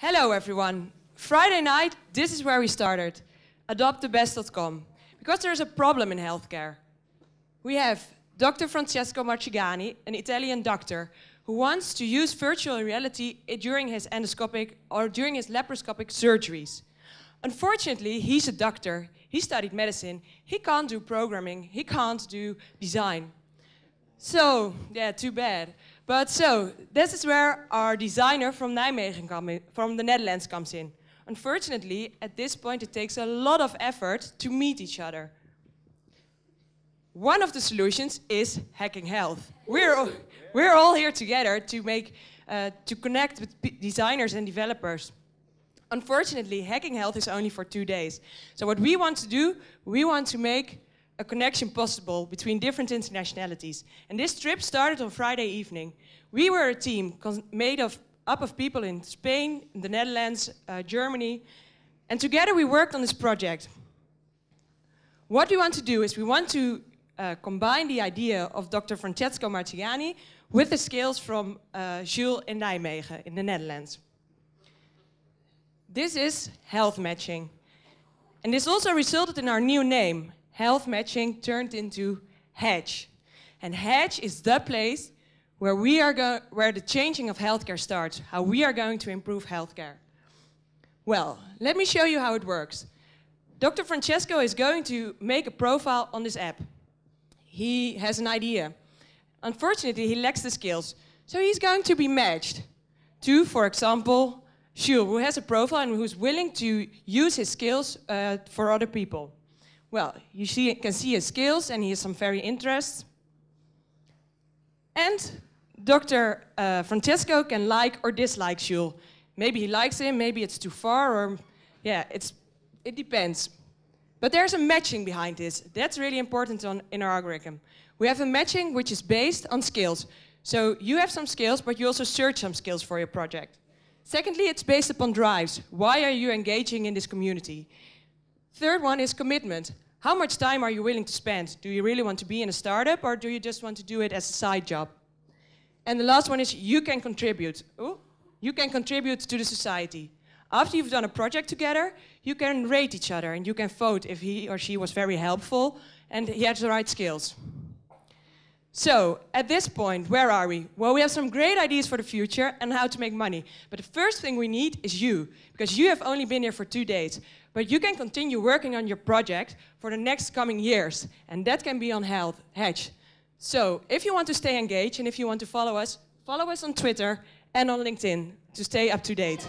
Hello, everyone. Friday night, this is where we started adoptthebest.com. Because there is a problem in healthcare. We have Dr. Francesco Marcigani, an Italian doctor, who wants to use virtual reality during his endoscopic or during his laparoscopic surgeries. Unfortunately, he's a doctor, he studied medicine, he can't do programming, he can't do design. So, yeah, too bad. But so, this is where our designer from Nijmegen come from the Netherlands comes in. Unfortunately, at this point it takes a lot of effort to meet each other. One of the solutions is Hacking Health. We're all, we're all here together to make uh, to connect with designers and developers. Unfortunately, Hacking Health is only for two days. So what we want to do, we want to make a connection possible between different internationalities. And this trip started on Friday evening. We were a team made of, up of people in Spain, in the Netherlands, uh, Germany, and together we worked on this project. What we want to do is we want to uh, combine the idea of Dr. Francesco Martiani with the skills from uh, Jules in Nijmegen in the Netherlands. This is health matching. And this also resulted in our new name, health matching turned into Hedge. And Hedge is the place where, we are go where the changing of healthcare starts, how we are going to improve healthcare. Well, let me show you how it works. Dr. Francesco is going to make a profile on this app. He has an idea. Unfortunately, he lacks the skills, so he's going to be matched to, for example, Shu, who has a profile and who's willing to use his skills uh, for other people. Well, you see, can see his skills and he has some very interests. And Dr. Uh, Francesco can like or dislike Jules. Maybe he likes him, maybe it's too far, or yeah, it's, it depends. But there's a matching behind this. That's really important on, in our algorithm. We have a matching which is based on skills. So you have some skills, but you also search some skills for your project. Secondly, it's based upon drives. Why are you engaging in this community? Third one is commitment. How much time are you willing to spend? Do you really want to be in a startup or do you just want to do it as a side job? And the last one is you can contribute. Ooh, you can contribute to the society. After you've done a project together, you can rate each other and you can vote if he or she was very helpful and he has the right skills. So at this point, where are we? Well, we have some great ideas for the future and how to make money. But the first thing we need is you, because you have only been here for two days. But you can continue working on your project for the next coming years, and that can be on health, Hedge. So if you want to stay engaged and if you want to follow us, follow us on Twitter and on LinkedIn to stay up to date.